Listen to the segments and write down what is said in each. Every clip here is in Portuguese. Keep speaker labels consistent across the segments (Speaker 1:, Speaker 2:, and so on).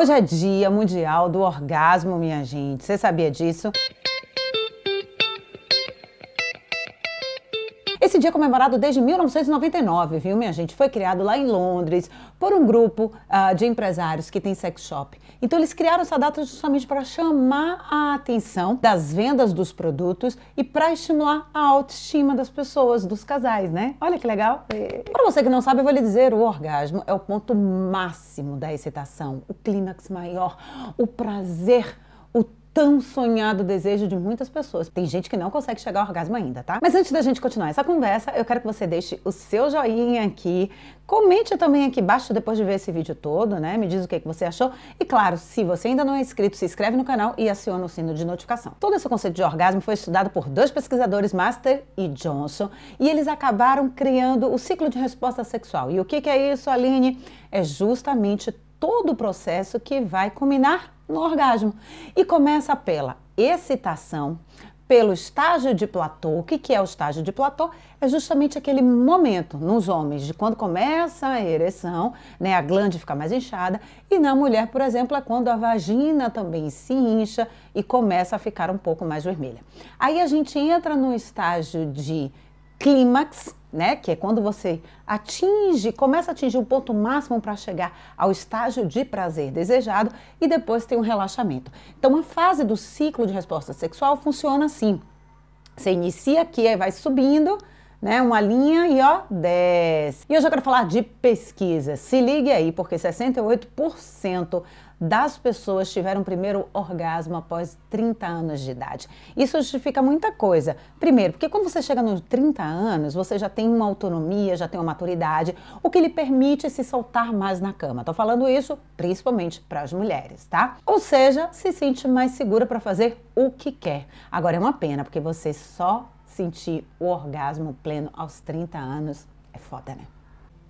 Speaker 1: Hoje é Dia Mundial do Orgasmo, minha gente. Você sabia disso? dia é comemorado desde 1999, viu, minha gente? Foi criado lá em Londres por um grupo uh, de empresários que tem sex shop. Então, eles criaram essa data justamente para chamar a atenção das vendas dos produtos e para estimular a autoestima das pessoas, dos casais, né? Olha que legal. Para você que não sabe, eu vou lhe dizer: o orgasmo é o ponto máximo da excitação, o clímax maior, o prazer tão sonhado desejo de muitas pessoas. Tem gente que não consegue chegar ao orgasmo ainda, tá? Mas antes da gente continuar essa conversa, eu quero que você deixe o seu joinha aqui, comente também aqui embaixo depois de ver esse vídeo todo, né? Me diz o que, é que você achou. E claro, se você ainda não é inscrito, se inscreve no canal e aciona o sino de notificação. Todo esse conceito de orgasmo foi estudado por dois pesquisadores, Master e Johnson, e eles acabaram criando o ciclo de resposta sexual. E o que, que é isso, Aline? É justamente todo o processo que vai culminar no orgasmo. E começa pela excitação, pelo estágio de platô. O que, que é o estágio de platô? É justamente aquele momento nos homens de quando começa a ereção, né, a glande fica mais inchada, e na mulher, por exemplo, é quando a vagina também se incha e começa a ficar um pouco mais vermelha. Aí a gente entra no estágio de clímax, né? Que é quando você atinge, começa a atingir o ponto máximo para chegar ao estágio de prazer desejado e depois tem um relaxamento. Então, a fase do ciclo de resposta sexual funciona assim: você inicia aqui, aí vai subindo né? Uma linha e ó, desce. E hoje eu quero falar de pesquisa. Se ligue aí, porque 68% das pessoas tiveram primeiro orgasmo após 30 anos de idade. Isso justifica muita coisa. Primeiro, porque quando você chega nos 30 anos, você já tem uma autonomia, já tem uma maturidade, o que lhe permite se soltar mais na cama. Tô falando isso principalmente para as mulheres, tá? Ou seja, se sente mais segura para fazer o que quer. Agora é uma pena, porque você só sentir o orgasmo pleno aos 30 anos é foda, né?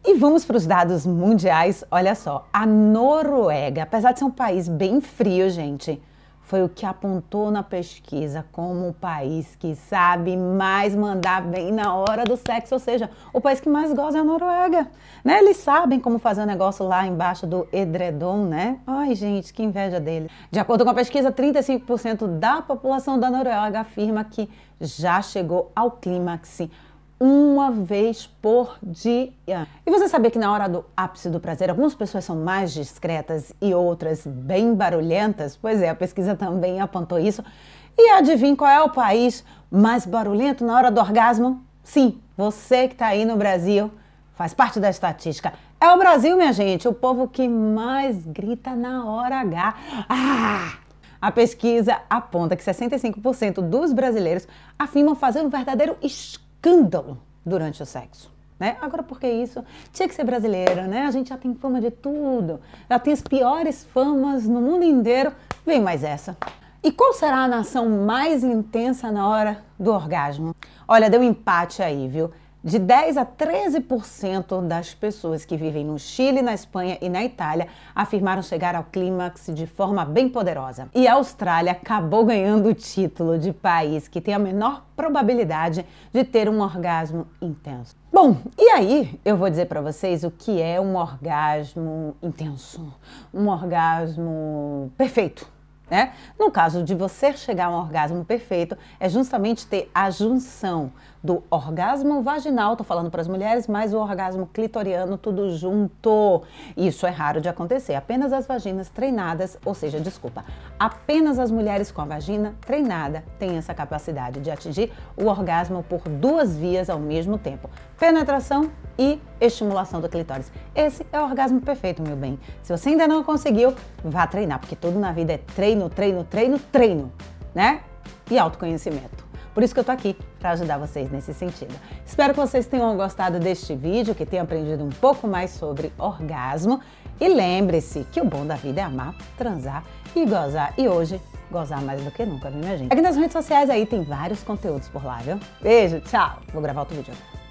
Speaker 1: E vamos para os dados mundiais. Olha só, a Noruega, apesar de ser um país bem frio, gente, foi o que apontou na pesquisa como o país que sabe mais mandar bem na hora do sexo, ou seja, o país que mais goza é a Noruega, né? Eles sabem como fazer o um negócio lá embaixo do edredom, né? Ai, gente, que inveja deles. De acordo com a pesquisa, 35% da população da Noruega afirma que já chegou ao clímax uma vez por dia. E você sabia que na hora do ápice do prazer, algumas pessoas são mais discretas e outras bem barulhentas? Pois é, a pesquisa também apontou isso. E adivinha qual é o país mais barulhento na hora do orgasmo? Sim, você que está aí no Brasil faz parte da estatística. É o Brasil, minha gente, o povo que mais grita na hora H. Ah! A pesquisa aponta que 65% dos brasileiros afirmam fazer um verdadeiro escândalo escândalo durante o sexo. Né? Agora, porque isso tinha que ser brasileira, né? A gente já tem fama de tudo, já tem as piores famas no mundo inteiro. Vem mais essa. E qual será a nação mais intensa na hora do orgasmo? Olha, deu um empate aí, viu? De 10 a 13% das pessoas que vivem no Chile, na Espanha e na Itália afirmaram chegar ao clímax de forma bem poderosa. E a Austrália acabou ganhando o título de país que tem a menor probabilidade de ter um orgasmo intenso. Bom, e aí eu vou dizer para vocês o que é um orgasmo intenso, um orgasmo perfeito. Né? No caso de você chegar a um orgasmo perfeito, é justamente ter a junção do orgasmo vaginal, estou falando para as mulheres, mas o orgasmo clitoriano tudo junto. Isso é raro de acontecer. Apenas as vaginas treinadas, ou seja, desculpa, apenas as mulheres com a vagina treinada têm essa capacidade de atingir o orgasmo por duas vias ao mesmo tempo: penetração e estimulação do clitóris. Esse é o orgasmo perfeito, meu bem. Se você ainda não conseguiu, vá treinar, porque tudo na vida é treino, treino, treino, treino, né? E autoconhecimento. Por isso que eu tô aqui para ajudar vocês nesse sentido. Espero que vocês tenham gostado deste vídeo, que tenham aprendido um pouco mais sobre orgasmo. E lembre-se que o bom da vida é amar, transar e gozar. E hoje, gozar mais do que nunca, viu, minha gente? Aqui nas redes sociais aí tem vários conteúdos por lá, viu? Beijo, tchau. Vou gravar outro vídeo agora.